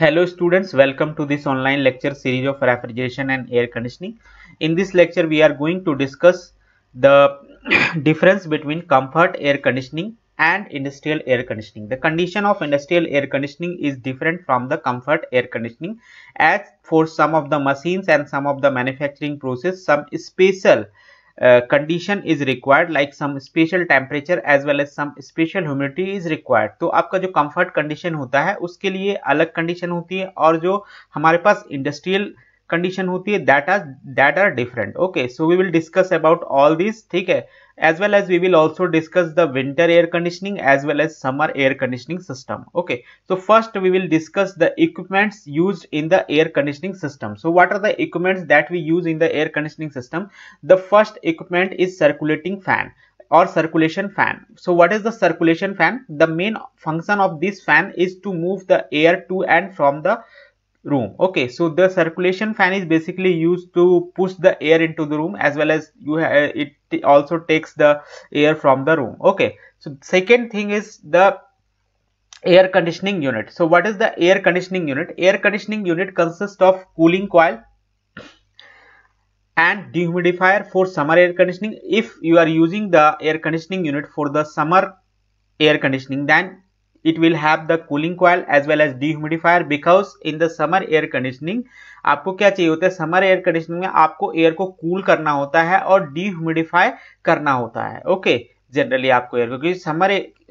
Hello students, welcome to this online lecture series of refrigeration and air conditioning. In this lecture, we are going to discuss the difference between comfort air conditioning and industrial air conditioning. The condition of industrial air conditioning is different from the comfort air conditioning as for some of the machines and some of the manufacturing process, some special condition is required like some special temperature as well as some special humidity is required तो आपका जो comfort condition होता है उसके लिए अलग condition होती है और जो हमारे पास इंडस्ट्रियल Condition होती है that are that are different okay so we will discuss about all this ठीक है as well as we will also discuss the winter air conditioning as well as summer air conditioning system okay so first we will discuss the equipments used in the air conditioning system so what are the equipments that we use in the air conditioning system the first equipment is circulating fan or circulation fan so what is the circulation fan the main function of this fan is to move the air to and from the room okay so the circulation fan is basically used to push the air into the room as well as you uh, it also takes the air from the room okay so second thing is the air conditioning unit so what is the air conditioning unit air conditioning unit consists of cooling coil and dehumidifier for summer air conditioning if you are using the air conditioning unit for the summer air conditioning then it will have the cooling coil as well as dehumidifier because in the summer air conditioning आपको क्या चाहिए होता है summer air conditioning में आपको air को cool करना होता है और डीह्यूमिडिफाई करना होता है ओके okay. जनरली आपको एयर को क्योंकि समर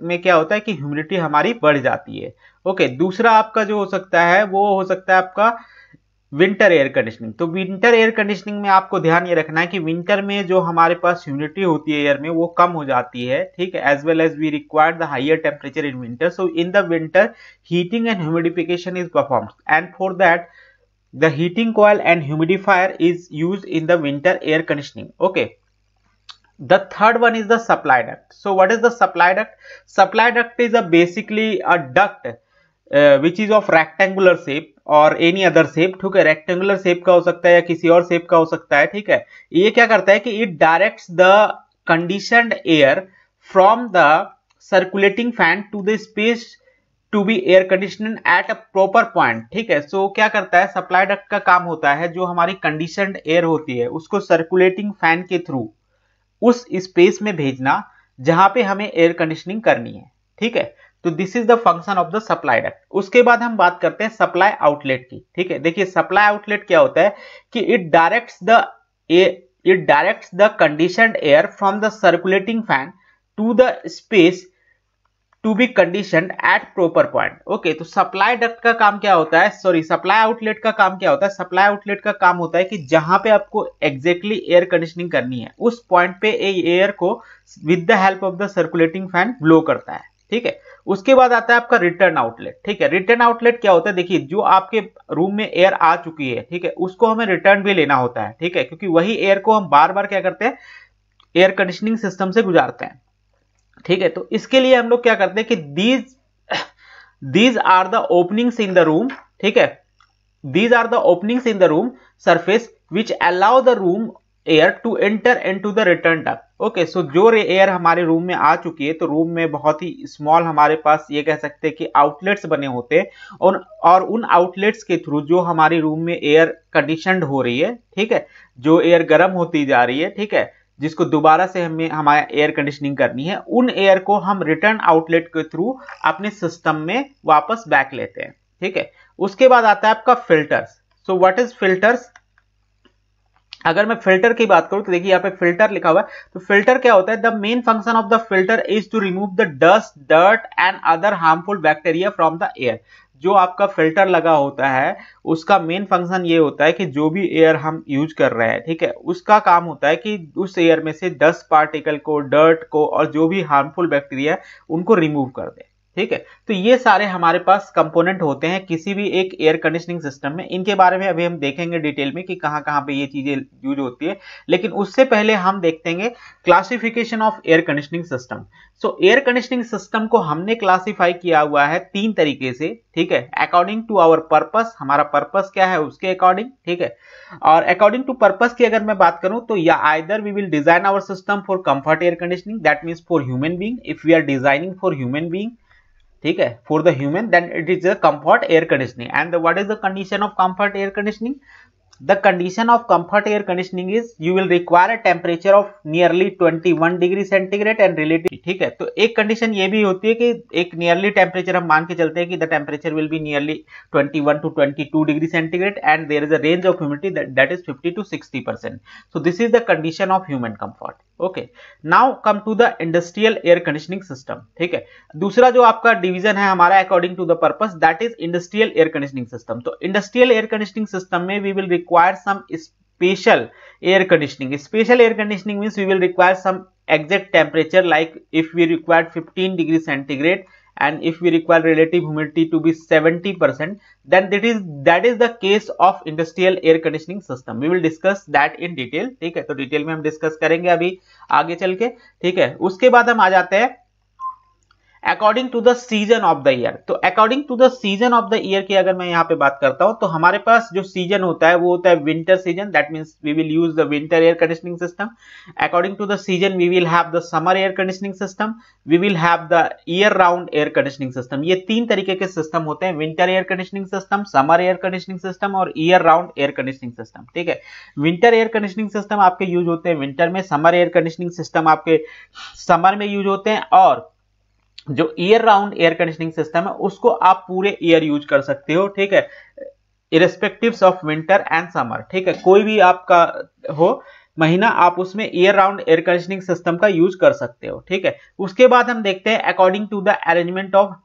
में क्या होता है कि ह्यूमिडिटी हमारी बढ़ जाती है ओके okay. दूसरा आपका जो हो सकता है वो हो सकता है आपका विंटर एयर कंडीशनिंग तो विंटर एयर कंडीशनिंग में आपको ध्यान ये रखना है कि विंटर में जो हमारे पास ह्यूमिडिटी होती है एयर में वो कम हो जाती है ठीक है as well as we require the higher temperature in winter so in the winter heating and humidification is perform and for that the heating coil and humidifier is use in the winter air conditioning okay the third one is the supply duct so what is the supply duct supply duct is a basically a duct which is of rectangular shape और any other shape ठीक है rectangular shape का हो सकता है या किसी और शेप का हो सकता है ठीक है ये क्या करता है कि it directs the condition air from the circulating fan to the space to be air condition at a proper point ठीक है सो so, क्या करता है सप्लाई डक्ट का काम होता है जो हमारी कंडीशन एयर होती है उसको सर्कुलेटिंग फैन के थ्रू उस स्पेस में भेजना जहां पे हमें एयर कंडीशनिंग करनी है ठीक है तो this is the function of the supply duct उसके बाद हम बात करते हैं सप्लाई आउटलेट की ठीक है देखिए सप्लाई आउटलेट क्या होता है कि it direct the it direct the condition air from the circulating fan to the space to be condition at proper point okay तो सप्लाई डक्ट का काम क्या होता है सॉरी सप्लाई आउटलेट का काम क्या होता है सप्लाई आउटलेट का काम होता है कि जहां पे आपको एग्जैक्टली एयर कंडीशनिंग करनी है उस पॉइंट पे एयर को with the help of the circulating fan blow करता है ठीक है उसके बाद आता है आपका रिटर्न आउटलेट ठीक है रिटर्न आउटलेट क्या होता है देखिए जो आपके रूम में एयर आ चुकी है ठीक है उसको हमें रिटर्न भी लेना होता है ठीक है क्योंकि वही एयर को हम बार बार क्या करते हैं एयर कंडीशनिंग सिस्टम से गुजारते हैं ठीक है तो इसके लिए हम लोग क्या करते हैं कि these these are the openings in the room ठीक है these are the openings in the room surface which allow the room air to enter and to the return duct okay so जो एयर हमारे room में आ चुकी है तो room में बहुत ही स्मॉल हमारे पास ये कह सकते हैं कि आउटलेट्स बने होते हैं और, और उन आउटलेट्स के थ्रू जो हमारी रूम में एयर कंडीशनड हो रही है ठीक है जो एयर गर्म होती जा रही है ठीक है जिसको दोबारा से हमें हमारे एयर कंडीशनिंग करनी है उन एयर को हम रिटर्न आउटलेट के थ्रू अपने सिस्टम में वापस बैक लेते हैं ठीक है उसके बाद आता है आपका filters so what is filters अगर मैं फिल्टर की बात करूं तो देखिए यहाँ पे फिल्टर लिखा हुआ है तो फिल्टर क्या होता है the main function of the filter is to remove the dust dirt and other harmful bacteria from the air जो आपका फिल्टर लगा होता है उसका मेन फंक्शन ये होता है कि जो भी एयर हम यूज कर रहे हैं ठीक है उसका काम होता है कि उस एयर में से डस्ट पार्टिकल को डर्ट को और जो भी हार्मफुल बैक्टीरिया है उनको रिमूव कर दे ठीक है तो ये सारे हमारे पास कंपोनेंट होते हैं किसी भी एक एयर कंडीशनिंग सिस्टम में इनके बारे में अभी हम देखेंगे डिटेल में कि कहां कहां पे ये चीजें यूज होती है लेकिन उससे पहले हम हैं classification of air conditioning system so air conditioning system को हमने क्लासीफाई किया हुआ है तीन तरीके से ठीक है अकॉर्डिंग टू आवर पर्पस हमारा पर्पस क्या है उसके अकॉर्डिंग ठीक है और अकॉर्डिंग टू पर्पस की अगर मैं बात करूं तो या either we will design our system for comfort air conditioning that means for human being if we are designing for human being ठीक है for the human then it is the comfort air conditioning and what is the condition of comfort air conditioning the condition of comfort air conditioning is you will require a temperature of nearly 21 degree centigrade and relative ठीक है तो एक condition ये भी होती है कि एक नियरली टेम्परेचर हम मान के चलते हैं कि the temperature will be nearly 21 to 22 degree centigrade and there is a range of humidity that is 50 to 60 percent so this is the condition of human comfort okay now come to the industrial air conditioning system ठीक है दूसरा जो आपका division है हमारा according to the purpose that is industrial air conditioning system तो industrial air conditioning system में we will require some special air conditioning special air conditioning means we will require some exact temperature like if we require 15 degree centigrade and if we require relative humidity to be 70% then that is that is the case of industrial air conditioning system we will discuss that in detail theek hai to detail mein hum discuss karenge abhi aage chal ke theek hai uske baad hum aa jate hain according to the season of the year तो according to the season of the year की अगर मैं यहाँ पे बात करता हूँ तो हमारे पास जो सीजन होता है वो होता है winter season that means we will use the winter air conditioning system according to the season we will have the summer air conditioning system we will have the year round air conditioning system ये तीन तरीके के system होते हैं winter air conditioning system summer air conditioning system और year round air conditioning system ठीक है winter air conditioning system आपके यूज होते हैं विंटर में समर एयर कंडीशनिंग सिस्टम आपके समर में यूज होते हैं और जो year round air conditioning system है उसको आप पूरे ईयर यूज कर सकते हो ठीक है irrespective of winter and summer ठीक है कोई भी आपका हो महीना आप उसमें year round air conditioning system का यूज कर सकते हो ठीक है उसके बाद हम देखते हैं according to the arrangement of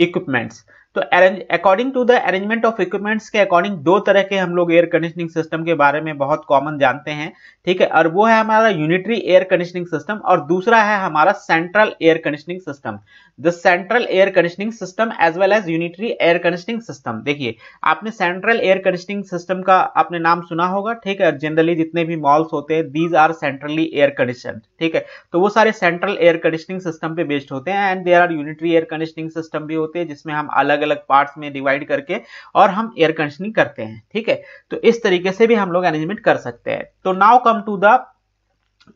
equipments तो arrange according to the arrangement of equipments के अकॉर्डिंग दो तरह के हम लोग एयर कंडीशनिंग सिस्टम के बारे में बहुत कॉमन जानते हैं ठीक है और वो है हमारा यूनिटरी एयर कंडीशनिंग सिस्टम और दूसरा है हमारा central air conditioning system the central air conditioning system as well as unitary air conditioning system देखिए आपने सेंट्रल एयर कंडीशनिंग सिस्टम का आपने नाम सुना होगा ठीक है जनरली जितने भी मॉल्स होते हैं these are centrally air condition ठीक है तो वो सारे सेंट्रल एयर कंडीशनिंग सिस्टम पे बेस्ड होते हैं and there are unitary air conditioning system भी होते हैं जिसमें हम अलग अलग पार्ट्स में डिवाइड करके और हम एयर कंडीशनिंग करते हैं ठीक है तो इस तरीके से भी हम लोग अरेंजमेंट कर सकते हैं तो now come to the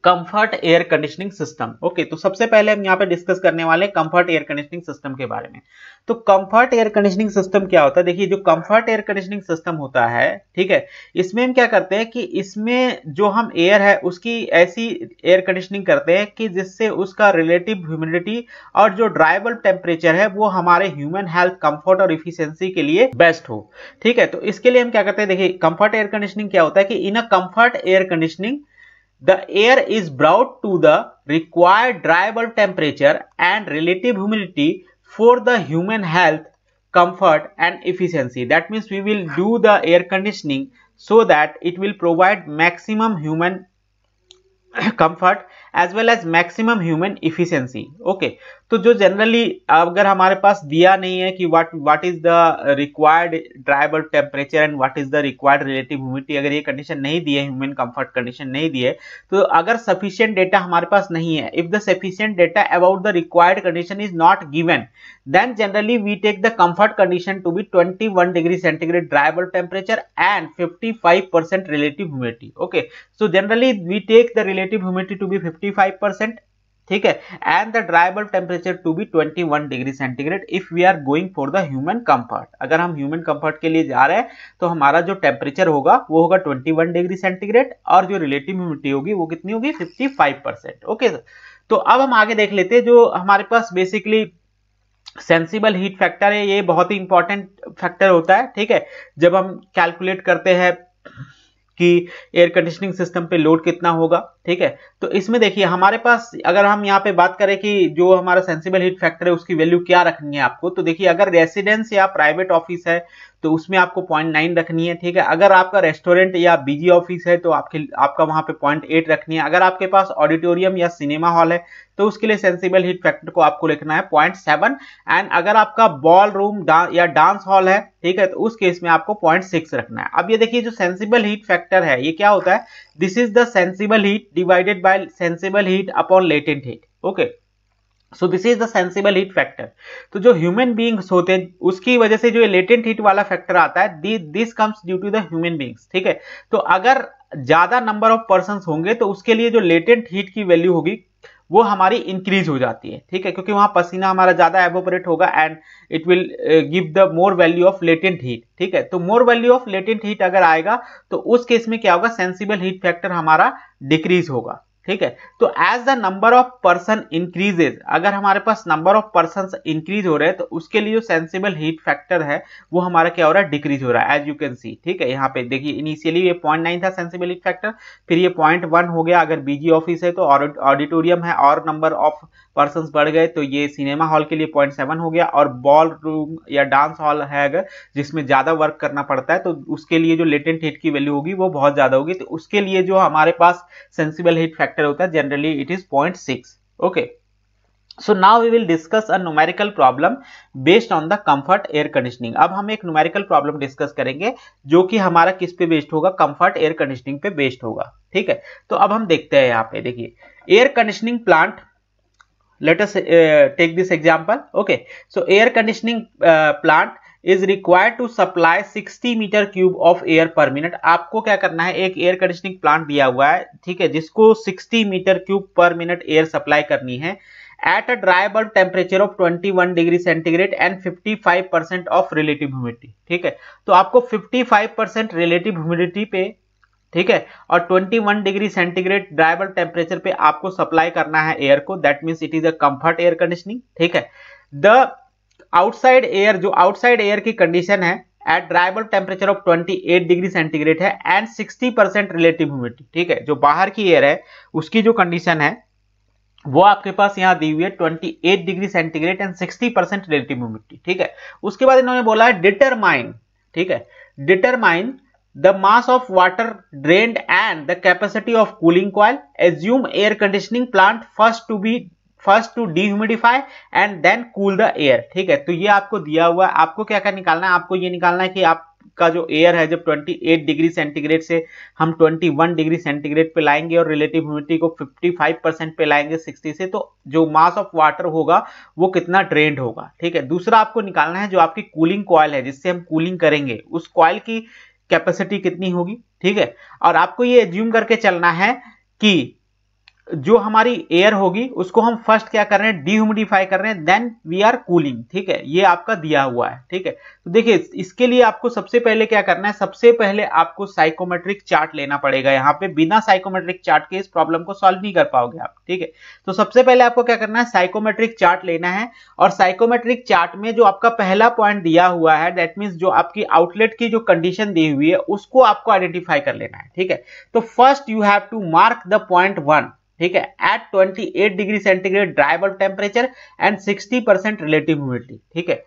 comfort air conditioning system okay तो सबसे पहले हम यहाँ पे डिस्कस करने वाले कंफर्ट एयर कंडीशनिंग सिस्टम के बारे में तो कंफर्ट एयर कंडीशनिंग सिस्टम क्या होता है देखिए जो कंफर्ट एयर कंडीशनिंग सिस्टम होता है ठीक है इसमें हम क्या करते हैं कि इसमें जो हम एयर है उसकी ऐसी एयर कंडीशनिंग करते हैं कि जिससे उसका रिलेटिव ह्यूमिडिटी और जो ड्राइबल टेम्परेचर है वो हमारे ह्यूमन हेल्थ कंफर्ट और इफिशियंसी के लिए बेस्ट हो ठीक है तो इसके लिए हम क्या करते हैं देखिए कंफर्ट एयर कंडीशनिंग क्या होता है कि in a comfort air conditioning the air is brought to the required drivable temperature and relative humidity for the human health, comfort and efficiency. That means we will do the air conditioning so that it will provide maximum human comfort as well as maximum human efficiency okay तो जो generally अगर हमारे पास दिया नहीं है कि what what is the required dry bulb temperature and what is the required relative humidity अगर ये कंडीशन नहीं दिए ह्यूमन कंफर्ट कंडीशन नहीं दिए तो अगर सफिशियंट डेटा हमारे पास नहीं है if the sufficient data about the required condition is not given then generally we take the comfort condition to be 21 degree centigrade drivable temperature and 55% relative humidity okay so generally we take the relative humidity to be fifty 55 percent ठीक है and the dry bulb temperature to be 21 degree centigrade if we are going for the human comfort अगर हम human comfort के लिए जा रहे हैं तो हमारा जो टेम्परेचर होगा वो होगा 21 डिग्री सेंटीग्रेड और जो रिलेटिव ह्यूमिडिटी होगी वो कितनी होगी 55 परसेंट ओके सर तो अब हम आगे देख लेते हैं जो हमारे पास बेसिकली सेंसिबल हीट फैक्टर है ये बहुत ही इंपॉर्टेंट फैक्टर होता है ठीक है जब हम कैलकुलेट करते हैं कि एयर कंडीशनिंग सिस्टम पे लोड कितना होगा ठीक है तो इसमें देखिए हमारे पास अगर हम यहाँ पे बात करें कि जो हमारा सेंसिबल हीट फैक्टर है उसकी वैल्यू क्या रखनी है आपको तो देखिए अगर रेसिडेंस या प्राइवेट ऑफिस है तो उसमें आपको पॉइंट नाइन रखनी है ठीक है अगर आपका रेस्टोरेंट या बीजी ऑफिस है तो आपके आपका वहां पे पॉइंट एट रखनी है अगर आपके पास ऑडिटोरियम या सिनेमा हॉल है तो उसके लिए सेंसिबल हीट फैक्टर को आपको लिखना है पॉइंट सेवन एंड अगर आपका बॉल रूम डा, या डांस हॉल है ठीक है तो उस केस में आपको पॉइंट सिक्स रखना है अब ये देखिए जो सेंसिबल हीट फैक्टर है ये क्या होता है this is the sensible heat divided by sensible heat upon latent heat okay so this is the sensible heat factor तो जो ह्यूमन बींग्स होते हैं उसकी वजह से जो लेटेंट हीट वाला फैक्टर आता है this comes due to the human beings ठीक है तो अगर ज्यादा नंबर ऑफ पर्सन होंगे तो उसके लिए जो लेटेंट हीट की वैल्यू होगी वो हमारी इंक्रीज हो जाती है ठीक है क्योंकि वहां पसीना हमारा ज़्यादा एवोपरेट होगा and it will give the more value of latent heat ठीक है तो more value of latent heat अगर आएगा तो उस केस में क्या होगा सेंसिबल हीट फैक्टर हमारा डिक्रीज होगा ठीक है तो as the number of person increases अगर हमारे पास नंबर ऑफ पर्सन इंक्रीज हो रहे हैं तो उसके लिए जो सेंसिबल हीट फैक्टर है वो हमारा क्या हो रहा है डिक्रीज हो रहा है एज यू कैन सी ठीक है यहाँ पे देखिए इनिशियली ये पॉइंट नाइन था सेंसिबल हीट फैक्टर फिर ये पॉइंट वन हो गया अगर बीजी ऑफिस है तो ऑडिटोरियम है और नंबर ऑफ पर्सन बढ़ गए तो ये सिनेमा हॉल के लिए पॉइंट सेवन हो गया और बॉल रूम या डांस हॉल है अगर जिसमें ज़्यादा वर्क करना पड़ता है तो उसके लिए जो लेटेंट हिट की वैल्यू होगी वो बहुत ज़्यादा होगी तो उसके लिए जो हमारे पास सेंसिबल हिट फैक्टर होता है generally it is point six okay so now we will discuss a numerical problem based on the comfort air conditioning अब हम एक न्यूमेरिकल प्रॉब्लम डिस्कस करेंगे जो कि हमारा किस पे बेस्ड होगा कंफर्ट एयर कंडीशनिंग पे बेस्ड होगा ठीक है तो अब हम देखते हैं यहाँ पे देखिए air conditioning plant let us uh, take this example okay so air conditioning uh, plant is required to supply 60 meter cube of air per minute आपको क्या करना है एक एयर कंडीशनिंग प्लांट दिया हुआ है ठीक है जिसको 60 meter cube per minute air supply करनी है at a dry bulb temperature of 21 degree centigrade and 55 percent of relative humidity ठीक है तो आपको 55 परसेंट रिलेटिव ह्यूमिडिटी पे ठीक है और 21 डिग्री सेंटीग्रेड ड्राइवर टेम्परेचर पे आपको सप्लाई करना है एयर को that means it is a comfort air conditioning ठीक है द आउटसाइड एयर जो आउटसाइड एयर की कंडीशन है एट ड्राइवल टेम्परेचर ऑफ 28 डिग्री सेंटीग्रेड है एंड 60 परसेंट रिलेटिव ह्यूमिडिटी ठीक है जो बाहर की एयर है उसकी जो कंडीशन है वो आपके पास यहाँ दी हुई है 28 degree centigrade and 60 percent relative humidity ठीक है उसके बाद इन्होंने बोला है डिटरमाइन ठीक है determine the mass of water drained and the capacity of cooling coil assume air conditioning plant first to be first to dehumidify and then cool the air ठीक है तो ये आपको दिया हुआ है आपको क्या क्या निकालना है आपको ये निकालना है कि आपका जो एयर है जब 28 डिग्री सेंटीग्रेड से हम 21 डिग्री सेंटीग्रेड पे लाएंगे और रिलेटिव ह्यूमिडिटी को 55 परसेंट पे लाएंगे 60 से तो जो मास ऑफ वाटर होगा वो कितना ड्रेंड होगा ठीक है दूसरा आपको निकालना है जो आपकी कूलिंग कॉयल है जिससे हम कूलिंग करेंगे उस कॉयल की कैपेसिटी कितनी होगी ठीक है और आपको ये एज्यूम करके चलना है कि जो हमारी एयर होगी उसको हम फर्स्ट क्या कर रहे हैं डिह्यूमिडिफाई कर रहे हैं देन वी आर कूलिंग ठीक है ये आपका दिया हुआ है ठीक है तो देखिए इसके लिए आपको सबसे पहले क्या करना है सबसे पहले आपको साइकोमेट्रिक चार्ट लेना पड़ेगा यहाँ पे बिना साइकोमेट्रिक चार्ट के इस प्रॉब्लम को सॉल्व नहीं कर पाओगे आप ठीक है तो सबसे पहले आपको क्या करना है साइकोमेट्रिक चार्ट लेना है और साइकोमेट्रिक चार्ट में जो आपका पहला पॉइंट दिया हुआ है दैट मीन्स जो आपकी आउटलेट की जो कंडीशन दी हुई है उसको आपको आइडेंटिफाई कर लेना है ठीक है तो first you have to mark the point one ठीक है at 28 degree centigrade dry bulb temperature and 60 percent relative humidity ठीक है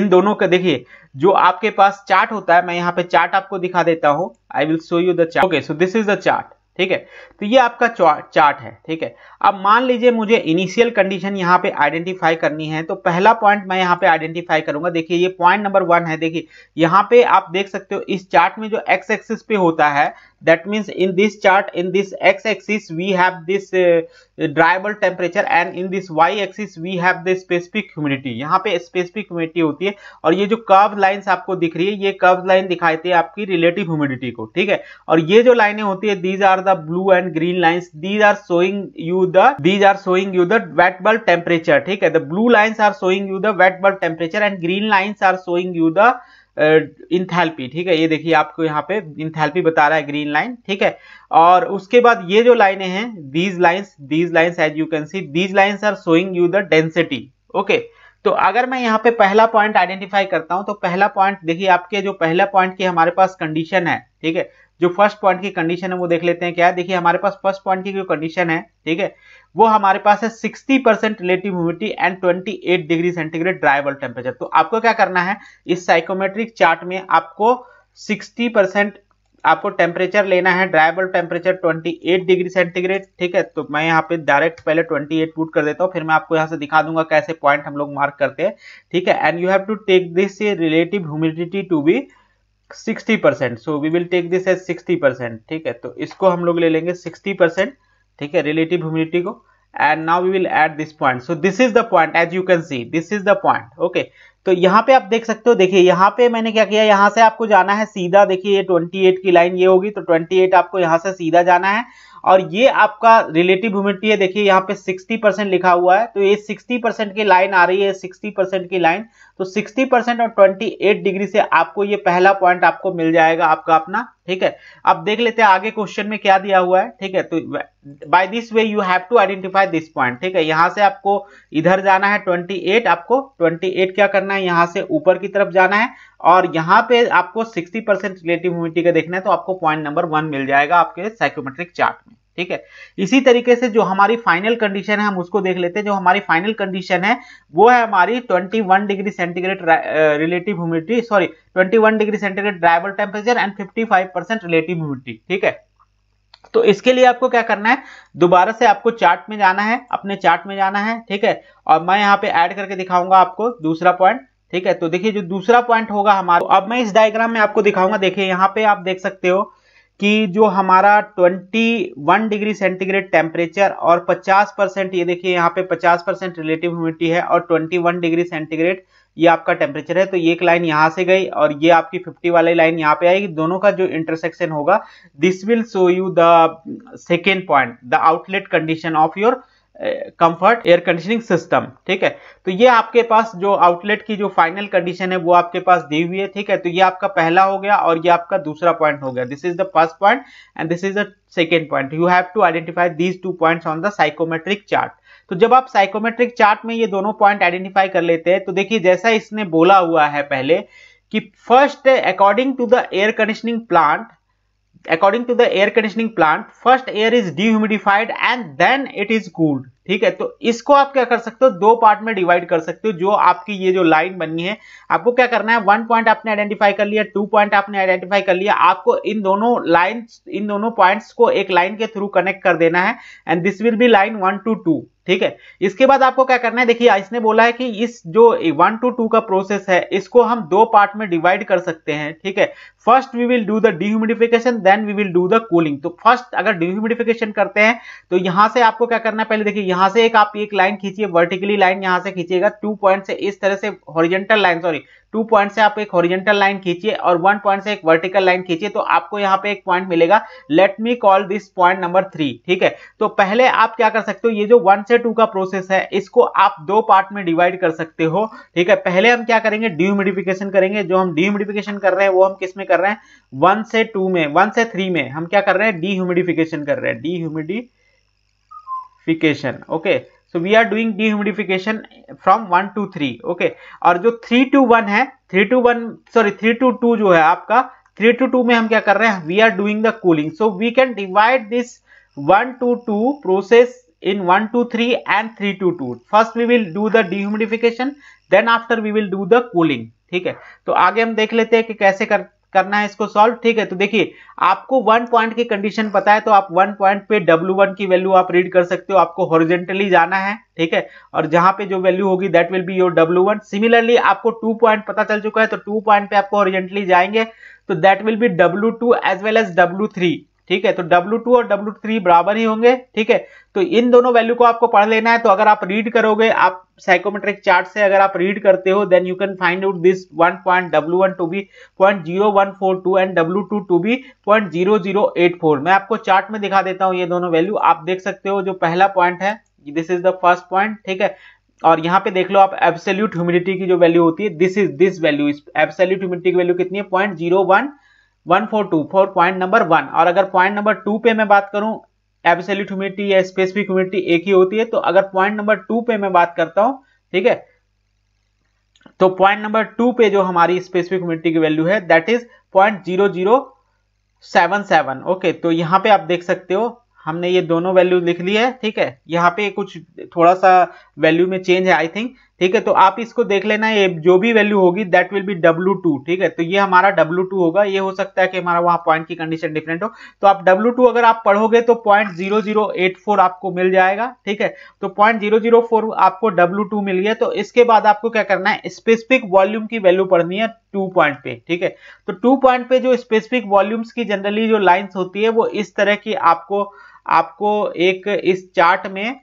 इन दोनों का देखिए जो आपके पास चार्ट होता है मैं यहाँ पे चार्ट आपको दिखा देता हूँ I will show you the chart okay so this is the chart ठीक है तो ये आपका चार्ट है ठीक है अब मान लीजिए मुझे इनिशियल कंडीशन यहाँ पे आइडेंटिफाई करनी है तो पहला पॉइंट मैं यहाँ पे आइडेंटिफाई करूंगा देखिए ये पॉइंट नंबर वन है देखिए यहाँ पे आप देख सकते हो इस चार्ट में जो एक्स एक्सिस पे होता है that means in this chart in this x-axis we have this uh, dryable temperature and in this y-axis we have the specific humidity yahan pe specific humidity hoti hai aur ye jo curve lines aapko dikh rahi hai ye curve line dikhate hai aapki relative humidity ko theek hai aur ye jo line hoti hai these are the blue and green lines these are showing you the these are showing you the wet bulb temperature theek hai the blue lines are showing you the wet bulb temperature and green lines are showing you the enthalpy ठीक है ये देखिए आपको यहाँ पे enthalpy बता रहा है ग्रीन लाइन ठीक है और उसके बाद ये जो लाइनें हैं these lines these lines as you can see these lines are showing you the density okay तो अगर मैं यहाँ पे पहला पॉइंट आइडेंटिफाई करता हूँ तो पहला पॉइंट देखिए आपके जो पहला पॉइंट की हमारे पास कंडीशन है ठीक है जो फर्स्ट पॉइंट की कंडीशन है वो देख लेते हैं क्या देखिए हमारे पास फर्स्ट पॉइंट की जो कंडीशन है ठीक है वो हमारे पास है 60 percent relative humidity and 28 degree centigrade dry bulb temperature तो आपको क्या करना है इस साइकोमेट्रिक चार्ट में आपको 60 परसेंट आपको टेम्परेचर लेना है dry bulb temperature 28 degree centigrade ठीक है तो मैं यहाँ पे डायरेक्ट पहले 28 पुट कर देता हूँ फिर मैं आपको यहाँ से दिखा दूंगा कैसे पॉइंट हम लोग मार्क करते हैं ठीक है and you have to take this relative humidity to be 60 so we will take this as 60 ठीक है तो इसको हम लोग ले लेंगे 60 परसेंट ठीक है रिलेटिव ह्यूमिडिटी को and now we will add this point so this is the point as you can see this is the point okay तो यहाँ पे आप देख सकते हो देखिए यहाँ पे मैंने क्या किया यहाँ से आपको जाना है सीधा देखिए ये 28 की लाइन ये होगी तो 28 आपको यहाँ से सीधा जाना है और ये आपका रिलेटिव ह्यूमिडिटी है देखिए यहाँ पे 60 परसेंट लिखा हुआ है तो ये 60 परसेंट की लाइन आ रही है 60 परसेंट की लाइन तो 60 परसेंट और 28 डिग्री से आपको ये पहला पॉइंट आपको मिल जाएगा आपका अपना ठीक है अब देख लेते हैं आगे क्वेश्चन में क्या दिया हुआ है ठीक है तो by this way you have to identify this point ठीक है यहां से आपको इधर जाना है 28 आपको 28 क्या करना है यहां से ऊपर की तरफ जाना है और यहां पे आपको 60 परसेंट रिलेटिव ह्यूमिटी का देखना है तो आपको पॉइंट नंबर वन मिल जाएगा आपके साइकोमेट्रिक चार्ट में ठीक है इसी तरीके से जो हमारी फाइनल कंडीशन है हम उसको देख लेते हैं जो हमारी फाइनल कंडीशन है वो है हमारी 21 degree centigrade relative humidity sorry 21 degree centigrade ड्राइवल temperature and 55 percent relative humidity ठीक है तो इसके लिए आपको क्या करना है दोबारा से आपको चार्ट में जाना है अपने चार्ट में जाना है ठीक है और मैं यहाँ पे ऐड करके दिखाऊंगा आपको दूसरा पॉइंट ठीक है तो देखिए जो दूसरा पॉइंट होगा हमारा तो अब मैं इस डायग्राम में आपको दिखाऊंगा देखिए यहाँ पे आप देख सकते हो कि जो हमारा 21 डिग्री सेंटीग्रेड टेम्परेचर और 50 परसेंट ये देखिए यहाँ पे 50 परसेंट रिलेटिव ह्यूमिडिटी है और 21 डिग्री सेंटीग्रेड ये आपका टेम्परेचर है तो ये एक लाइन यहाँ से गई और ये आपकी 50 वाली लाइन यहाँ पे आएगी दोनों का जो इंटरसेक्शन होगा this will show you the second point the outlet condition of your comfort air conditioning system ठीक है तो ये आपके पास जो आउटलेट की जो फाइनल कंडीशन है वो आपके पास दी हुई है ठीक है तो ये आपका पहला हो गया और ये आपका दूसरा पॉइंट हो गया this is the first point and this is the second point you have to identify these two point on the psychometric chart तो जब आप साइकोमेट्रिक चार्ट में ये दोनों पॉइंट आइडेंटिफाई कर लेते हैं तो देखिए जैसा इसने बोला हुआ है पहले कि first according to the air conditioning plant according to the air conditioning plant, first air is dehumidified and then it is cooled. ठीक है तो इसको आप क्या कर सकते हो दो पार्ट में डिवाइड कर सकते हो जो आपकी ये जो लाइन बनी है आपको क्या करना है वन पॉइंट आपने आइडेंटिफाई कर लिया टू पॉइंट आपने आइडेंटिफाई कर लिया आपको इन दोनों लाइन इन दोनों पॉइंट्स को एक लाइन के थ्रू कनेक्ट कर देना है and this will be line one to two ठीक है इसके बाद आपको क्या करना है देखिए इसने बोला है कि इस जो वन टू टू का प्रोसेस है इसको हम दो पार्ट में डिवाइड कर सकते हैं ठीक है first we will do the dehumidification then we will do the cooling तो फर्स्ट अगर डिह्यूमिडिफिकेशन करते हैं तो यहां से आपको क्या करना है पहले देखिए यहां से एक आप एक लाइन खींचिए वर्टिकली लाइन यहां से खींचिएगा टू पॉइंट से इस तरह से horizontal line sorry two point से आप एक हॉरिजेंटल लाइन खींचिए और वन पॉइंट से एक वर्टिकल लाइन खींचिए तो आपको यहाँ पे एक पॉइंट मिलेगा let me call this point number three ठीक है तो पहले आप क्या कर सकते हो ये जो वन से टू का प्रोसेस है इसको आप दो पार्ट में डिवाइड कर सकते हो ठीक है पहले हम क्या करेंगे डिह्यूमिडिफिकेशन करेंगे जो हम डिह्यूमिडिफिकेशन कर रहे हैं वो हम किस में कर रहे हैं वन से टू में वन से थ्री में हम क्या कर रहे हैं डिह्यूमिडिफिकेशन कर रहे हैं डीह्यूमिडी dehumidification okay so we are doing dehumidification from one to three okay और जो थ्री टू वन है three to one sorry three to two जो है आपका थ्री टू टू में हम क्या कर रहे हैं we are doing the cooling so we can divide this one to two process in one to three and three to two first we will do the dehumidification then after we will do the cooling ठीक है तो आगे हम देख लेते हैं कि कैसे कर करना है इसको सॉल्व ठीक है तो देखिए आपको वन पॉइंट की कंडीशन पता है तो आप वन पॉइंट पे डब्ल्यू वन की वैल्यू आप रीड कर सकते हो आपको हॉरिजेंटली जाना है ठीक है और जहां पे जो वैल्यू होगी that will be your W one similarly आपको टू पॉइंट पता चल चुका है तो टू पॉइंट पे आपको हॉरिजेंटली जाएंगे तो that will be W two as well as W three ठीक है तो W2 और W3 बराबर ही होंगे ठीक है तो इन दोनों वैल्यू को आपको पढ़ लेना है तो अगर आप रीड करोगे आप साइकोमेट्रिक चार्ट से अगर आप रीड करते हो then you can find out this one point W one to be point zero one four two and W two to be point zero zero eight four मैं आपको chart में दिखा देता हूँ ये दोनों वैल्यू आप देख सकते हो जो पहला पॉइंट है this is the first point ठीक है और यहाँ पे देख लो आप एब्सोल्यूट ह्यूमिडिटी की जो वैल्यू होती है this is this value absolute humidity की वैल्यू कितनी है point zero one one four two for point number one और अगर पॉइंट नंबर टू पे मैं बात करूं एब्सोल्यूट ह्यूमिडिटी या स्पेसिफिक ह्यूमिडिटी एक ही होती है तो अगर पॉइंट नंबर टू पे मैं बात करता हूं ठीक है तो पॉइंट नंबर टू पे जो हमारी स्पेसिफिक ह्यूमिडिटी की वैल्यू है that is point zero zero seven seven okay तो यहां पे आप देख सकते हो हमने ये दोनों वैल्यू लिख ली है ठीक है यहाँ पे कुछ थोड़ा सा वैल्यू में चेंज है आई थिंक ठीक है तो आप इसको देख लेना ये जो भी वैल्यू होगी that will be W two ठीक है तो ये हमारा डब्ल्यू टू होगा ये हो सकता है कि हमारा वहां पॉइंट की कंडीशन डिफरेंट हो तो आप डब्ल्यू टू अगर आप पढ़ोगे तो point zero zero eight four आपको मिल जाएगा ठीक है तो पॉइंट जीरो जीरो फोर आपको डब्ल्यू टू मिल गया तो इसके बाद आपको क्या करना है स्पेसिफिक वॉल्यूम की वैल्यू पढ़नी है टू पॉइंट पे ठीक है तो टू पॉइंट पे जो स्पेसिफिक वॉल्यूम्स की जनरली जो लाइन्स होती है वो इस तरह की आपको आपको एक इस चार्ट में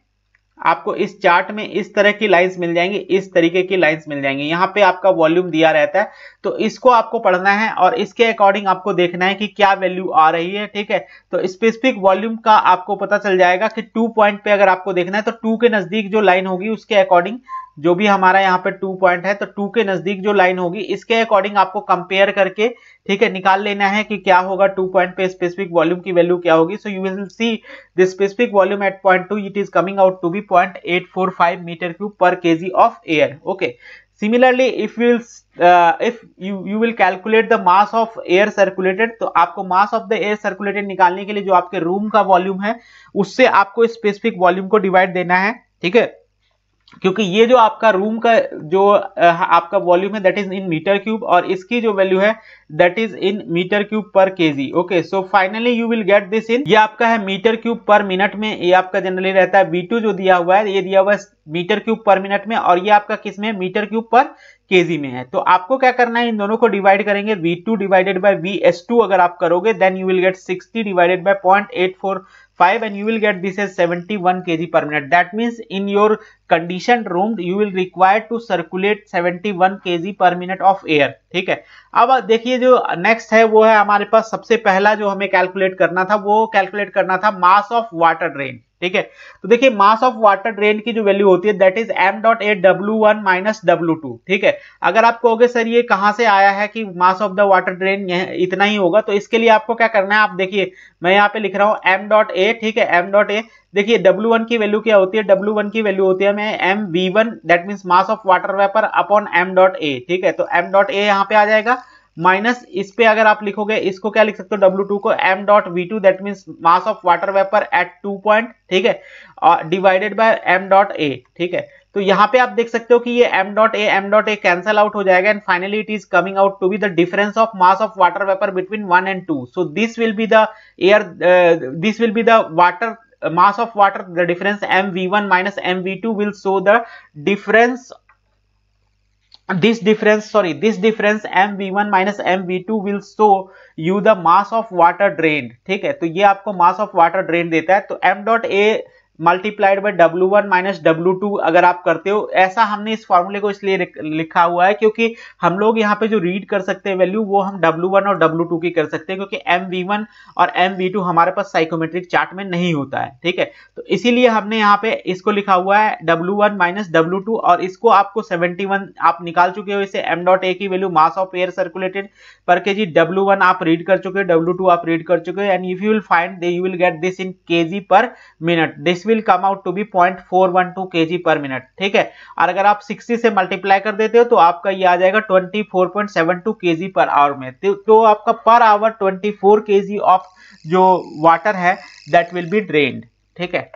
आपको इस चार्ट में इस तरह की लाइंस मिल जाएंगी इस तरीके की लाइंस मिल जाएंगी यहाँ पे आपका वॉल्यूम दिया रहता है तो इसको आपको पढ़ना है और इसके अकॉर्डिंग आपको देखना है कि क्या वैल्यू आ रही है ठीक है तो स्पेसिफिक वॉल्यूम का आपको पता चल जाएगा कि टू पॉइंट पे अगर आपको देखना है तो टू के नजदीक जो लाइन होगी उसके अकॉर्डिंग जो भी हमारा यहाँ पे टू पॉइंट है तो टू के नजदीक जो लाइन होगी इसके अकॉर्डिंग आपको कंपेयर करके ठीक है निकाल लेना है कि क्या होगा टू पॉइंट पे स्पेसिफिक वॉल्यूम की वैल्यू क्या होगी so you will see the specific volume at point two it is coming out to be point eight four five meter cube per K G of air okay similarly if you if you you will calculate the mass of air circulated तो आपको mass of the air circulated निकालने के लिए जो आपके room का volume है उससे आपको स्पेसिफिक वॉल्यूम को डिवाइड देना है ठीक है क्योंकि ये जो आपका रूम का जो आपका वॉल्यूम है that is in meter cube और इसकी जो वैल्यू है that is in meter cube per KG okay so finally you will get this in ये आपका है मीटर क्यूब पर मिनट में ये आपका जनरली रहता है बी जो दिया हुआ है ये दिया हुआ है मीटर क्यूब पर मिनट में और ये आपका किस में मीटर क्यूब पर केजी में है तो आपको क्या करना है इन दोनों को डिवाइड करेंगे V two divided by V S two अगर आप करोगे then you will get sixty divided by point eight four five and you will get this as seventy one K G per minute that means in your condition room you will require to circulate 71 G per minute of air ठीक है अब देखिए जो next है वो है हमारे पास सबसे पहला जो हमें कैलकुलेट करना था वो कैलकुलेट करना था मास ऑफ वाटर ड्रेन ठीक है तो देखिए मास ऑफ वाटर ड्रेन की जो वैल्यू होती है that is M dot A W one minus W two ठीक है अगर आप कहोगे सर ये कहां से आया है कि mass of the water drain इतना ही होगा तो इसके लिए आपको क्या करना है आप देखिए मैं यहाँ पे लिख रहा हूँ एम डॉट ए ठीक है एम डॉट ए देखिए W1 की वैल्यू क्या होती है W1 की वैल्यू होती है हमें M V one that mean mass of water vapour upon M dot A ठीक है तो एम डॉट ए यहाँ पे आ जाएगा माइनस इस पे अगर आप लिखोगे इसको क्या लिख सकते हो W2 को M dot V two that mean mass of water vapour at two point ठीक है divided by M dot A ठीक है तो यहाँ पे आप देख सकते हो कि ये M dot A M dot A cancel out हो जाएगा and finally it is coming out to be the difference of mass of water vapour between one and two so this will be the air this will be the water Uh, mass of water the difference mv1 minus mv2 will show the difference this difference sorry this difference mv1 minus mv2 will show you the mass of water drained ठीक है तो ये आपको mass of water drained देता है तो m dot a multiplied by W one minus W two अगर आप करते हो ऐसा हमने इस फॉर्मूले को इसलिए लिखा हुआ है क्योंकि हम लोग यहाँ पे जो रीड कर सकते हैं वैल्यू वो हम डब्ल्यू वन और डब्ल्यू टू की कर सकते हैं क्योंकि एम वी वन और एम वी टू हमारे पास साइकोमेट्रिक चार्ट में नहीं होता है ठीक है तो इसीलिए हमने यहाँ पे इसको लिखा हुआ है W one minus W two और इसको आपको सेवेंटी वन आप निकाल चुके हो इसे एम डॉट ए की value mass of air circulated per K G W one आप रीड कर चुके हो डब्ल्यू टू आप रीड कर चुके हो and if you will find you will get this in K G per minute this will come out to be point four one two K G per minute ठीक है और अगर आप sixty से मल्टीप्लाई कर देते हो तो आपका ये आ जाएगा twenty four point seven two K G per hour में तो, तो आपका per hour twenty four K G of जो वाटर है दैट विल बी ड्रेन्ड ठीक है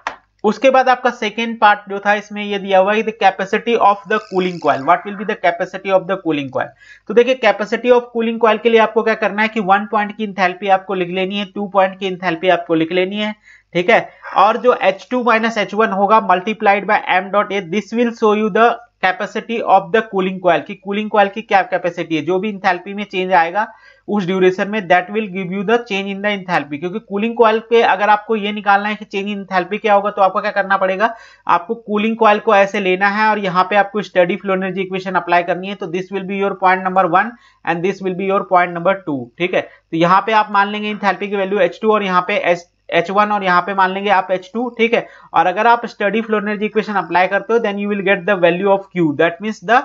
उसके बाद आपका सेकेंड पार्ट जो था इसमें ये दिया हुआ है the capacity of the cooling coil what will be the capacity of the cooling coil तो देखिए कैपेसिटी ऑफ कूलिंग कॉयल के लिए आपको क्या करना है कि वन पॉइंट की इंथैल्पी आपको लिख लेनी है टू पॉइंट की इंथैल्पी आपको लिख लेनी है ठीक है और जो H two minus H one होगा multiplied by M dot A this will show you the capacity of the cooling coil की कूलिंग क्वाइल की क्या कैपेसिटी है जो भी इंथैल्पी में चेंज आएगा उस ड्यूरेशन में that will give you the change in the enthalpy क्योंकि कूलिंग क्वाइल पे अगर आपको ये निकालना है कि चेंज इन इंथैल्पी क्या होगा तो आपको क्या करना पड़ेगा आपको कूलिंग कॉयल को ऐसे लेना है और यहाँ पे आपको steady flow energy equation apply करनी है तो this will be your point number one and this will be your point number two ठीक है तो यहाँ पे आप मान लेंगे इन की वैल्यू एच और यहाँ पे एस एच वन और यहाँ पे मान लेंगे आप एच टू ठीक है और अगर आप steady flow energy equation apply करते हो then you will get the value of Q that means the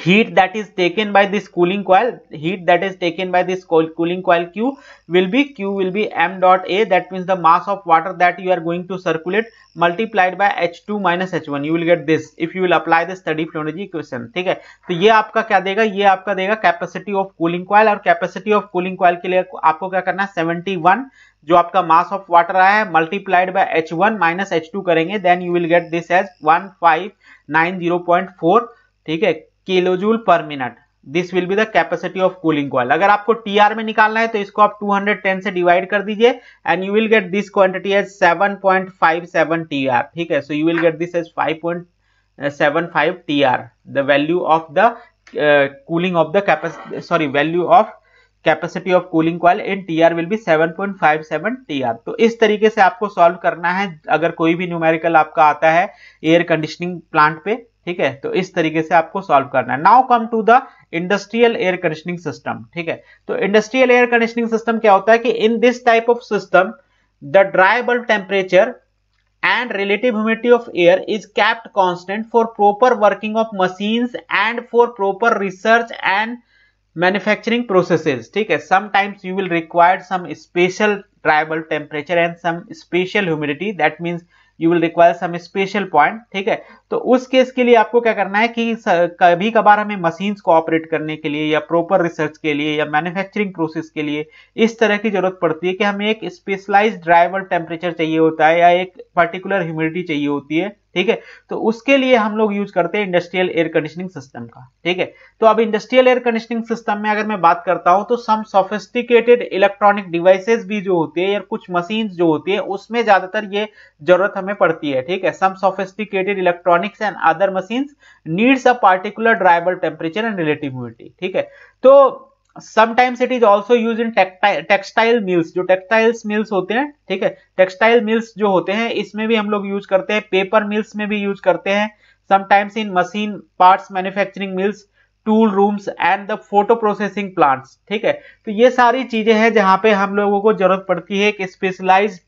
heat that is taken by this cooling coil heat that is taken by this cooling coil q will be q will be m dot a that means the mass of water that you are going to circulate multiplied by h2 minus h1 you will get this if you will apply the steady flow energy equation theek hai to ye aapka kya dega ye aapka dega capacity of cooling coil aur capacity of cooling coil ke liye aapko kya karna है 71 जो आपका मास of water आया है multiplied by H one minus H two करेंगे then you will get this as one five nine zero point four ठीक है kilojoule per minute this will be the capacity of cooling coil अगर आपको T R में निकालना है तो इसको आप 210 से डिवाइड कर दीजिए and you will get this quantity as 7.57 point T R ठीक है so you will get this as 5.75 T R the value of the cooling of the capacity sorry value of capacity of cooling coil in T R will be 7.57 T R तो इस तरीके से आपको solve करना है अगर कोई भी न्यूमेरिकल आपका आता है एयर कंडीशनिंग प्लांट पे ठीक है तो इस तरीके से आपको सॉल्व करना है now come to the industrial air conditioning system ठीक है तो इंडस्ट्रियल एयर कंडीशनिंग सिस्टम क्या होता है कि in this type of system the dry bulb temperature and relative humidity of air is kept constant for proper working of machine and for proper research and manufacturing processes ठीक है sometimes you will require some special dry bulb temperature and some special humidity that means you will require some special point ठीक है तो उस case के लिए आपको क्या करना है कि कभी कभार हमें मशीन्स को ऑपरेट करने के लिए या प्रॉपर रिसर्च के लिए या मैन्युफैक्चरिंग प्रोसेस के लिए इस तरह की जरूरत पड़ती है कि हमें एक स्पेशलाइज ड्राइवर टेम्परेचर चाहिए होता है या एक पर्टिकुलर ह्यूमिडिटी चाहिए होती है ठीक है तो उसके लिए हम लोग यूज करते हैं इंडस्ट्रियल एयर कंडीशनिंग सिस्टम का ठीक है तो अब इंडस्ट्रियल एयर कंडीशनिंग सिस्टम में अगर मैं बात करता हूं तो सम सोफिस्टिकेटेड इलेक्ट्रॉनिक डिवाइसेस भी जो होती है या कुछ मशीन जो होती है उसमें ज्यादातर ये जरूरत हमें पड़ती है ठीक है some sophisticated electronic electronics and other machine needs a particular drivable temperature and relative ठीक है तो sometimes it is also use in textile mills जो टेक्सटाइल्स मिल्स होते हैं ठीक है टेक्सटाइल मिल्स जो होते हैं इसमें भी हम लोग यूज करते हैं पेपर मिल्स में भी यूज करते हैं sometimes in machine parts manufacturing mills tool rooms and the photo processing plants ठीक है तो ये सारी चीजें हैं जहां पे हम लोगों को जरूरत पड़ती है एक स्पेशलाइज्ड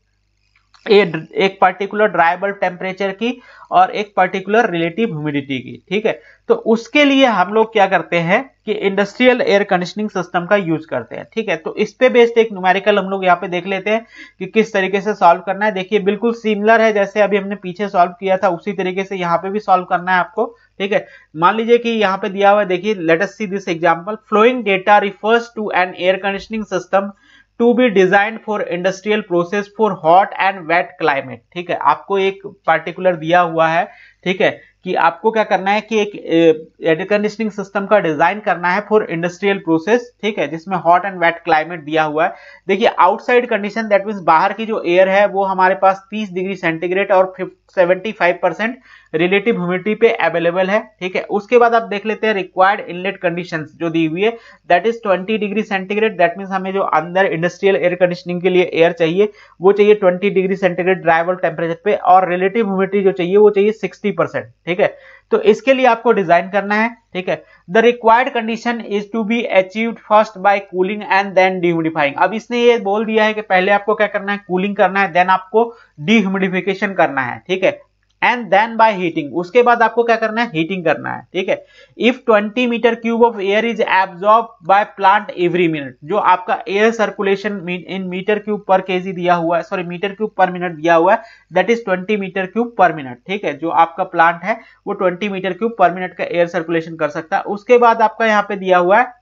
ए, एक पर्टिकुलर ड्राई बल्ब टेम्परेचर की और एक पर्टिकुलर रिलेटिव ह्यूमिडिटी की ठीक है तो उसके लिए हम लोग क्या करते हैं कि इंडस्ट्रियल एयर कंडीशनिंग सिस्टम का यूज करते हैं ठीक है तो इस पे बेस्ड एक न्यूमेरिकल हम लोग यहाँ पे देख लेते हैं कि किस तरीके से सॉल्व करना है देखिए बिल्कुल सिमिलर है जैसे अभी हमने पीछे सॉल्व किया था उसी तरीके से यहाँ पे भी सॉल्व करना है आपको ठीक है मान लीजिए कि यहाँ पे दिया हुआ देखिए latest see this example following data refers to an air conditioning system to be design for industrial process for hot and wet climate ठीक है आपको एक पार्टिकुलर दिया हुआ है ठीक है कि आपको क्या करना है कि एक एयर कंडीशनिंग सिस्टम का डिजाइन करना है फॉर इंडस्ट्रियल प्रोसेस ठीक है जिसमें हॉट एंड वेट क्लाइमेट दिया हुआ है देखिए आउटसाइड कंडीशन दैट मीन्स बाहर की जो एयर है वो हमारे पास 30 डिग्री सेंटीग्रेड और seventy five percent relative humidity पे अवेलेबल है ठीक है उसके बाद आप देख लेते हैं रिक्वायर्ड इनलेट कंडीशन जो दी हुई है that is twenty degree centigrade that means हमें जो अंदर इंडस्ट्रियल एयर कंडीशनिंग के लिए एयर चाहिए वो चाहिए twenty degree centigrade dry temperature पे और रिलेटिव ह्यूमिडिटी जो चाहिए वो चाहिए सिक्सटी परसेंट ठीक है तो इसके लिए आपको डिजाइन करना है ठीक है the required condition is to be achieve first by cooling and then dehumidifying अब इसने ये बोल दिया है कि पहले आपको क्या करना है कूलिंग करना है देन आपको डिह्यूमिडिफिकेशन करना है ठीक है एंड देन बाय हीटिंग उसके बाद आपको क्या करना है हीटिंग करना है ठीक है if 20 meter cube of air is absorb by plant every minute जो आपका air circulation in meter cube per kg दिया हुआ है sorry meter cube per minute दिया हुआ है that is 20 meter cube per minute ठीक है जो आपका प्लांट है वो 20 मीटर क्यूब पर मिनट का एयर सर्कुलेशन कर सकता है उसके बाद आपका यहाँ पे दिया हुआ है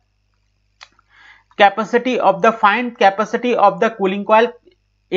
capacity of the fine capacity of the cooling coil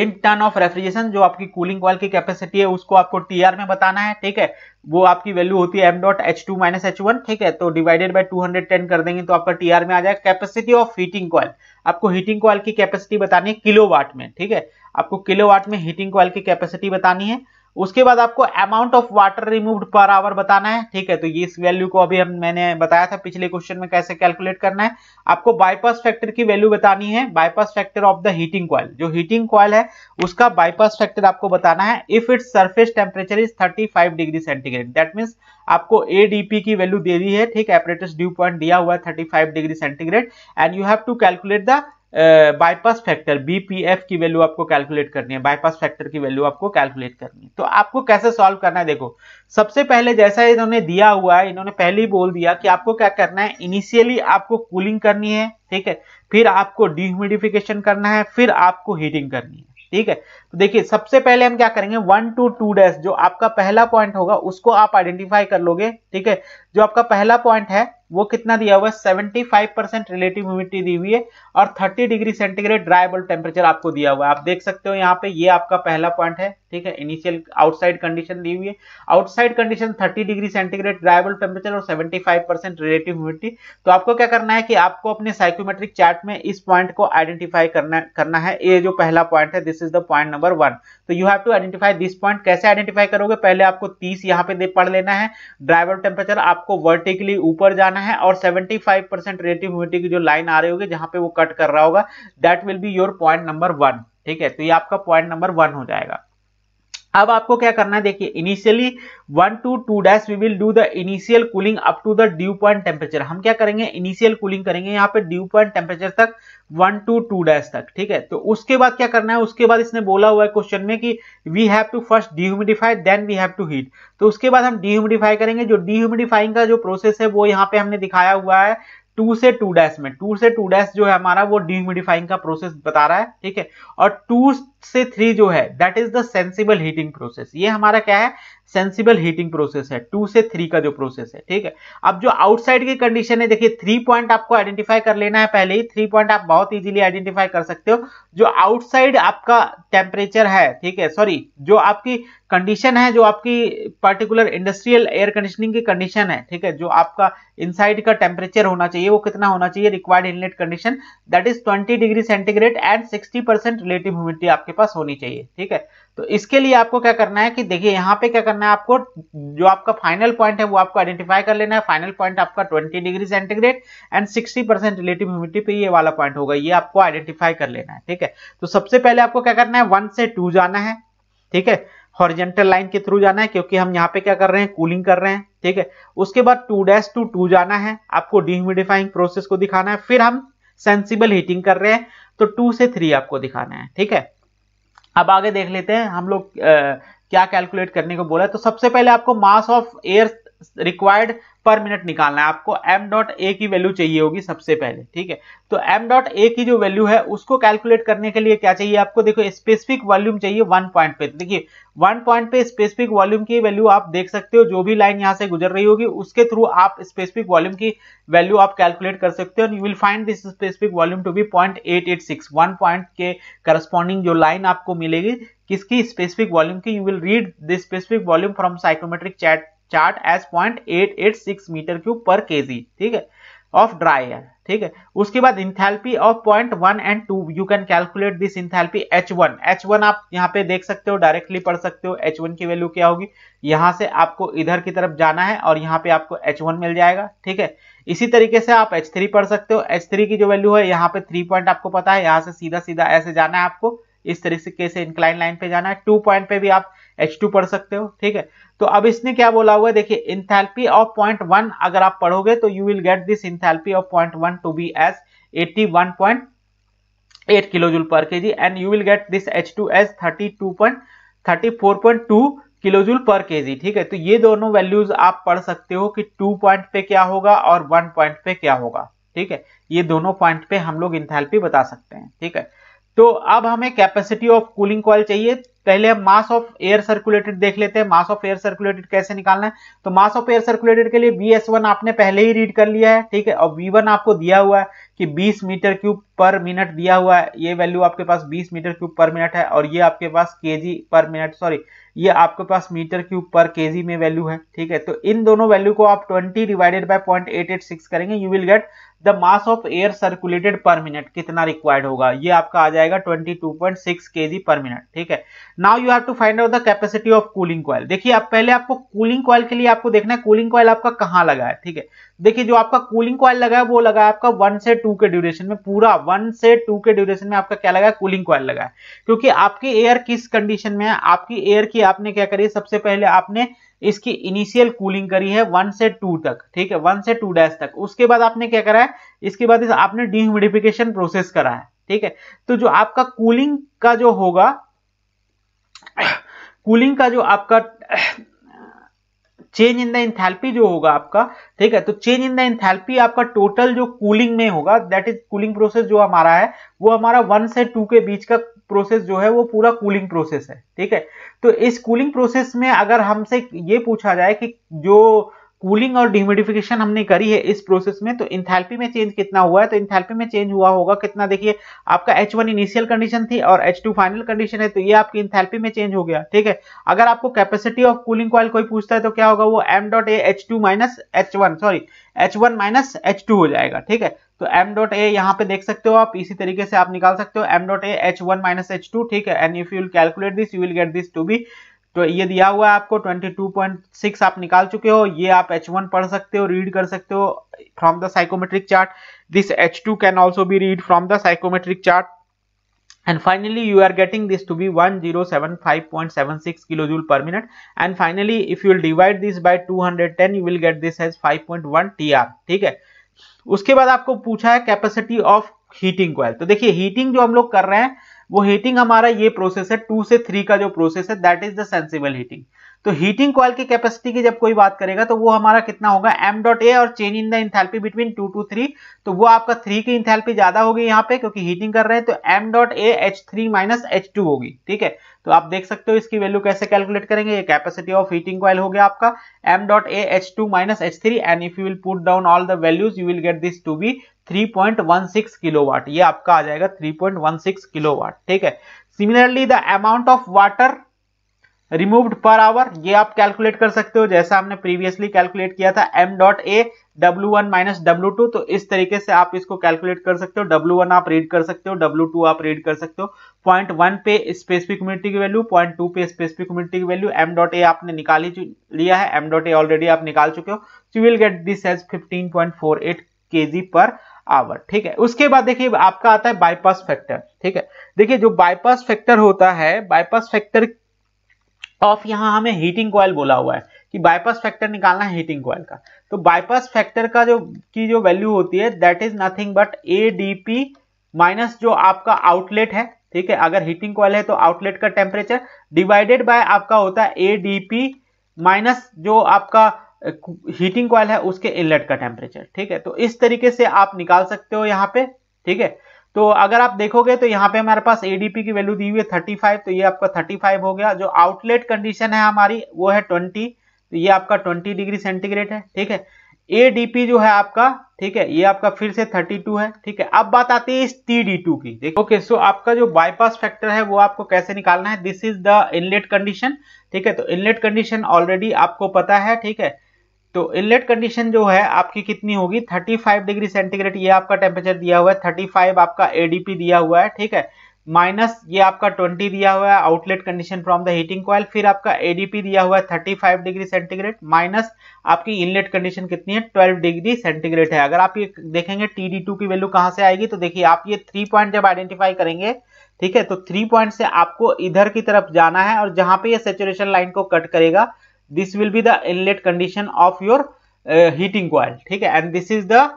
in ton of refrigeration जो आपकी कूलिंग कॉल की कैपेसिटी है उसको आपको टीआर में बताना है ठीक है वो आपकी वैल्यू होती है M dot H two minus H one ठीक है तो डिवाइडेड बाय 210 कर देंगे तो आपका टीआर में आ जाएगा कैपेसिटी ऑफ हीटिंग कॉल आपको हीटिंग कॉल की कैपेसिटी बतानी है किलो वाट में ठीक है आपको किलो वाट में हीटिंग कॉल की कैपेसिटी बतानी है उसके बाद आपको amount of water removed per hour बताना है ठीक है तो ये इस वैल्यू को अभी हम मैंने बताया था पिछले क्वेश्चन में कैसे कैलकुलेट करना है आपको बाईपास फैक्टर की वैल्यू बतानी है bypass factor of the heating coil जो हीटिंग कॉयल है उसका बाईपास फैक्टर आपको बताना है if it's surface temperature is thirty degree centigrade that means आपको ए की वैल्यू दे दी है ठीक है ड्यू पॉइंट दिया हुआ है thirty degree centigrade and you have to calculate the bypass factor BPF की वैल्यू आपको कैलकुलेट करनी है बाईपास फैक्टर की वैल्यू आपको कैलकुलेट करनी है तो आपको कैसे सॉल्व करना है देखो सबसे पहले जैसा इन्होंने दिया हुआ है इन्होंने पहले ही बोल दिया कि आपको क्या करना है इनिशियली आपको कूलिंग करनी है ठीक है फिर आपको डिह्यूमिडिफिकेशन करना है फिर आपको हीटिंग करनी है ठीक है तो देखिए सबसे पहले हम क्या करेंगे वन टू टू डैश जो आपका पहला पॉइंट होगा उसको आप आइडेंटिफाई कर लोगे ठीक है जो आपका पहला पॉइंट है वो कितना दिया हुआ है 75 परसेंट रिलेटिव ह्यूमिडिटी दी हुई है और 30 degree centigrade dry bulb temperature आपको दिया हुआ है आप देख सकते हो यहाँ पे ये आपका पहला पॉइंट है ठीक है इनिशियल आउटसाइड कंडीशन दी हुई है outside condition 30 degree centigrade dry bulb temperature और 75 फाइव परसेंट रिलेटिव ह्यूमिडिटी तो आपको क्या करना है कि आपको अपने साइकोमेट्रिक चार्ट में इस पॉइंट को आइडेंटिफाई करना करना है ये जो पहला पॉइंट है this is the point number one तो you have to identify this point कैसे आइडेंटिफाई करोगे पहले आपको तीस यहाँ पे पढ़ लेना है ड्राइवर टेम्परेचर आप आपको वर्टिकली ऊपर जाना है और 75 परसेंट रेटिव ह्यूमिटी की जो लाइन आ रही होगी जहां पे वो कट कर रहा होगा that will be your point number one ठीक है तो ये आपका पॉइंट नंबर वन हो जाएगा अब आपको क्या करना है देखिए initially one to two dash we will do the initial cooling up to the dew point temperature हम क्या करेंगे इनिशियल कूलिंग करेंगे यहाँ पे ड्यू पॉइंट टेम्परेचर तक वन टू टू डैश तक ठीक है तो उसके बाद क्या करना है उसके बाद इसने बोला हुआ है क्वेश्चन में कि we have to first dehumidify then we have to heat तो उसके बाद हम डिह्यूमिडिफाई करेंगे जो डिह्यूमिडिफाइंग का जो प्रोसेस है वो यहाँ पे हमने दिखाया हुआ है टू से टू डैश में टू से टू डैश जो है हमारा वो डिह्यूमिडिफाइंग का प्रोसेस बता रहा है ठीक है और टू से थ्री जो है that is the sensible heating process ये हमारा क्या है सेंसिबल हीटिंग प्रोसेस है टू से थ्री का जो प्रोसेस है ठीक है अब जो आउटसाइड की कंडीशन है देखिए थ्री पॉइंट आपको आइडेंटिफाई कर लेना है पहले ही थ्री पॉइंट आप बहुत इजीली आइडेंटिफाई कर सकते हो जो आउटसाइड आपका टेम्परेचर है ठीक है सॉरी जो आपकी कंडीशन है जो आपकी पर्टिकुलर इंडस्ट्रियल एयर कंडीशनिंग की कंडीशन है ठीक है जो आपका इनसाइड का टेम्परेचर होना चाहिए वो कितना होना चाहिए required inlet condition that is twenty degree centigrade and sixty relative humidity आप आपके पास होनी चाहिए ठीक है तो इसके लिए आपको क्या करना है कि देखिए यहाँ पे क्या करना है आपको जो आपका फाइनल पॉइंट है वो आपको आइडेंटिफाई कर लेना है फाइनल पॉइंट आपका 20 degree centigrade and 60 percent relative humidity पे ये वाला पॉइंट होगा ये आपको आइडेंटिफाई कर लेना है ठीक है तो सबसे पहले आपको क्या करना है वन से टू जाना है ठीक है हॉरिजेंटल लाइन के थ्रू जाना है क्योंकि हम यहाँ पे क्या कर रहे हैं कूलिंग कर रहे हैं ठीक है उसके बाद टू डैश टू टू जाना है आपको डिह्यूमिडिफाइंग प्रोसेस को दिखाना है फिर हम सेंसिबल हीटिंग कर रहे हैं तो टू से थ्री आपको दिखाना है ठीक है अब आगे देख लेते हैं हम लोग क्या कैलकुलेट करने को बोला है तो सबसे पहले आपको mass of air required per minute निकालना है आपको एम डॉट ए की वैल्यू चाहिए होगी सबसे पहले ठीक है तो एम डॉट ए की जो वैल्यू है उसको कैलकुलेट करने के लिए क्या चाहिए आपको देखो स्पेसिफिक वॉल्यूम चाहिए वन पॉइंट पे तो देखिए वन पॉइंट पे स्पेसिफिक वॉल्यूम की वैल्यू आप देख सकते हो जो भी लाइन यहाँ से गुजर रही होगी उसके थ्रू आप स्पेसिफिक वॉल्यूम की वैल्यू आप कैलकुलेट कर सकते हो you will find this specific volume to be point eight eight six one point के करस्पॉन्डिंग जो लाइन आपको मिलेगी किसकी स्पेसिफिक वॉल्यूम की you will read this specific volume from psychometric chat chart as point eight eight six meter cube per K ठीक है of dry air ठीक है उसके बाद enthalpy of point one and two you can calculate this enthalpy H one H one आप यहाँ पे देख सकते हो डायरेक्टली पढ़ सकते हो एच वन की वैल्यू क्या होगी यहाँ से आपको इधर की तरफ जाना है और यहाँ पे आपको एच वन मिल जाएगा ठीक है इसी तरीके से आप एच थ्री पढ़ सकते हो एच थ्री की जो वैल्यू है यहाँ पे थ्री पॉइंट आपको पता है यहाँ से सीधा सीधा ऐसे जाना है आपको इस तरीके से इंक्लाइन लाइन पे जाना है टू पॉइंट पे भी आप एच टू पढ़ सकते हो ठीक है तो अब इसने क्या बोला हुआ है देखिए इंथैल्पी ऑफ पॉइंट वन अगर आप पढ़ोगे तो you will get this enthalpy of point one to be as eighty one point eight kilo joule per K G and you will get this H two as thirty two point thirty four point two kilo joule per K जी ठीक है तो ये दोनों values आप पढ़ सकते हो कि टू पॉइंट पे क्या होगा और वन पॉइंट पे क्या होगा ठीक है ये दोनों पॉइंट पे हम लोग इंथैल्पी बता सकते हैं ठीक है तो अब हमें कैपेसिटी ऑफ कूलिंग कॉल चाहिए पहले हम मास ऑफ एयर सर्कुलेटेड देख लेते हैं मास ऑफ एयर सर्कुलेटेड कैसे निकालना है तो मास ऑफ एयर सर्कुलेटेड के लिए बी एस वन आपने पहले ही रीड कर लिया है ठीक है और वी वन आपको दिया हुआ है कि 20 मीटर क्यूब पर मिनट दिया हुआ है ये वैल्यू आपके पास 20 मीटर क्यूब पर मिनट है और ये आपके पास जी पर मिनट सॉरी ये आपके पास मीटर क्यूब पर जी में वैल्यू है ठीक है तो इन दोनों वैल्यू को आप ट्वेंटी डिवाइडेड बाय सिक्स करेंगे you will get the mass of air circulated per minute कितना रिक्वायर्ड होगा ये आपका आ जाएगा 22.6 केजी पर मिनट ठीक है now you have to find out the capacity of cooling coil देखिए आप पहले आपको कूलिंग कॉयल के लिए आपको देखना है कूलिंग कॉयल आपका कहां लगा है ठीक है देखिए जो आपका कूलिंग कॉयल लगा है वो लगा है आपका वन से टू के ड्यूरेशन में पूरा वन से टू के ड्यूरेशन में आपका क्या लगा है कूलिंग कॉयल लगा है क्योंकि आपकी एयर किस कंडीशन में है आपकी एयर की आपने क्या करी सबसे पहले आपने इसकी इनिशियल कूलिंग करी है वन से टू तक ठीक है वन से टू डैश तक उसके बाद आपने क्या करा है इसके बाद इस आपने डिह्यूमिडिफिकेशन प्रोसेस करा है ठीक है तो जो आपका कूलिंग का जो होगा कूलिंग का जो आपका चेंज इन द इंथैल्पी जो होगा आपका ठीक है तो चेंज इन द इंथैल्पी आपका टोटल जो कूलिंग में होगा दैट इज कूलिंग प्रोसेस जो हमारा है वो हमारा वन से टू के बीच का प्रोसेस जो है वो पूरा कूलिंग प्रोसेस है ठीक है तो इस कूलिंग प्रोसेस में अगर हमसे ये पूछा जाए कि जो कूलिंग और डिह्यूमिडिफिकेशन हमने करी है इस प्रोसेस में तो इंथैल्पी में चेंज कितना हुआ है तो इंथैल्पी में चेंज हुआ होगा कितना देखिए आपका H1 इनिशियल कंडीशन थी और H2 फाइनल कंडीशन है तो ये आपकी इंथैल्पी में चेंज हो गया ठीक है अगर आपको कैपेसिटी ऑफ कूलिंग कॉयल कोई पूछता है तो क्या होगा वो M dot A H two minus H one sorry H one minus H two हो जाएगा ठीक है तो एम डॉट ए यहाँ पे देख सकते हो आप इसी तरीके से आप निकाल सकते हो M dot A H one minus H two ठीक है and if you calculate this you will get this to be तो ये दिया हुआ है आपको 22.6 आप निकाल चुके हो ये आप H1 पढ़ सकते हो रीड कर सकते हो from the psychometric chart this H2 can also be read from the psychometric chart and finally you are getting this to be 1075.76 zero kilo kilojoule per minute and finally if you will divide this by 210 you will get this as 5.1 tr ठीक है उसके बाद आपको पूछा है capacity of heating coil तो देखिए heating जो हम लोग कर रहे हैं वो हीटिंग हमारा ये प्रोसेस है टू से थ्री का जो प्रोसेस है that is the sensible heating तो हीटिंग कॉल की कैपेसिटी की जब कोई बात करेगा तो वो हमारा कितना होगा एम डॉट ए और change in the enthalpy between two to three तो वो आपका थ्री की इंथेल्पी ज्यादा होगी यहाँ पे क्योंकि हीटिंग कर रहे हैं तो M dot A H three minus H two होगी ठीक है तो आप देख सकते हो इसकी वैल्यू कैसे कैलकुलेट करेंगे ये कैपेसिटी ऑफ हीटिंग कॉल हो गया आपका M dot A H two minus H three and if you will put down all the values you will get this to be 3.16 kilowatt ये आपका आ जाएगा 3.16 किलोवाट ठीक है similarly the amount of water removed per hour ये आप calculate कर सकते हो जैसा हमने प्रीवियसली कैलकुलेट किया था M dot A W one minus W two तो इस तरीके से आप इसको कैलकुलेट कर सकते हो डब्ल्यू वन आप रीड कर सकते हो डब्ल्यू टू आप रीड कर सकते हो पॉइंट वन पे स्पेसिफिक कम्युनिटी की वैल्यू पॉइंट टू पे स्पेसिफिक कम्युनिटी की वैल्यू एम डॉट ए आपने निकाल ही लिया है एम डॉट ए ऑलरेडी आप निकाल चुके हो you will get this as fifteen point four eight K G per hour ठीक है उसके बाद देखिए आपका आता है बाईपास फैक्टर ठीक है देखिए जो बाईपास फैक्टर होता है बाईपास फैक्टर ऑफ यहाँ हमें हीटिंग कॉयल बोला हुआ है कि बाईपास फैक्टर निकालना है हीटिंग कॉयल का तो बाईपास फैक्टर का जो की जो वैल्यू होती है that is nothing but A D P minus जो आपका आउटलेट है ठीक है अगर हीटिंग कॉयल है तो आउटलेट का टेम्परेचर डिवाइडेड बाय आपका होता है ए डी पी माइनस जो आपका हीटिंग कॉयल है उसके इनलेट का टेम्परेचर ठीक है तो इस तरीके से आप निकाल सकते हो यहाँ पे ठीक है तो अगर आप देखोगे तो यहाँ पे हमारे पास एडीपी की वैल्यू दी हुई है 35 तो ये आपका 35 हो गया जो आउटलेट कंडीशन है हमारी वो है 20 तो ये आपका 20 डिग्री सेंटीग्रेड है ठीक है एडीपी जो है आपका ठीक है ये आपका फिर से 32 है ठीक है अब बात आती है इस टी की देखो ओके सो आपका जो बाईपास फैक्टर है वो आपको कैसे निकालना है this is the inlet condition ठीक है तो इनलेट कंडीशन ऑलरेडी आपको पता है ठीक है तो इनलेट कंडीशन जो है आपकी कितनी होगी 35 डिग्री सेंटीग्रेड ये आपका टेम्परेचर दिया हुआ है 35 आपका एडीपी दिया हुआ है ठीक है माइनस ये आपका 20 दिया हुआ है outlet condition from the heating coil फिर आपका एडीपी दिया हुआ है 35 डिग्री सेंटीग्रेड माइनस आपकी इनलेट कंडीशन कितनी है 12 डिग्री सेंटीग्रेड है अगर आप ये देखेंगे टी डी टू की वैल्यू कहां से आएगी तो देखिए आप ये थ्री पॉइंट जब आइडेंटिफाई करेंगे ठीक है तो थ्री पॉइंट से आपको इधर की तरफ जाना है और जहां पर यह सेचुरेशन लाइन को कट करेगा this will be the inlet condition of your uh, heating coil okay and this is the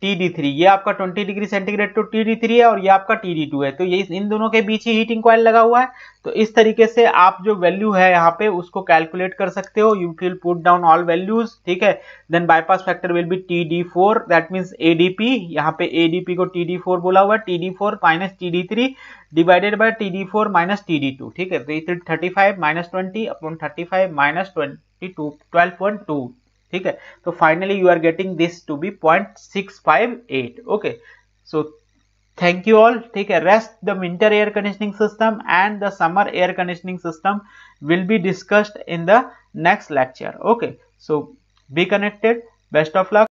T D three ये आपका 20 degree centigrade to T D three है और ये आपका टी डी टू है तो ये इन दोनों के बीच ही हीटिंग कॉयल लगा हुआ है तो इस तरीके से आप जो वैल्यू है यहाँ पे उसको कैलकुलेट कर सकते हो you will put down all values ठीक है then bypass factor will be T D four that means A D P यहाँ पे ए डी पी को टी डी फोर बोला हुआ है T D four minus T D three divided by T D four minus T D two ठीक है thirty five minus twenty upon thirty five minus twenty two twelve point two ठीक है तो finally you are getting this to be point six thank you all take a rest the winter air conditioning system and the summer air conditioning system will be discussed in the next lecture okay so be connected best of luck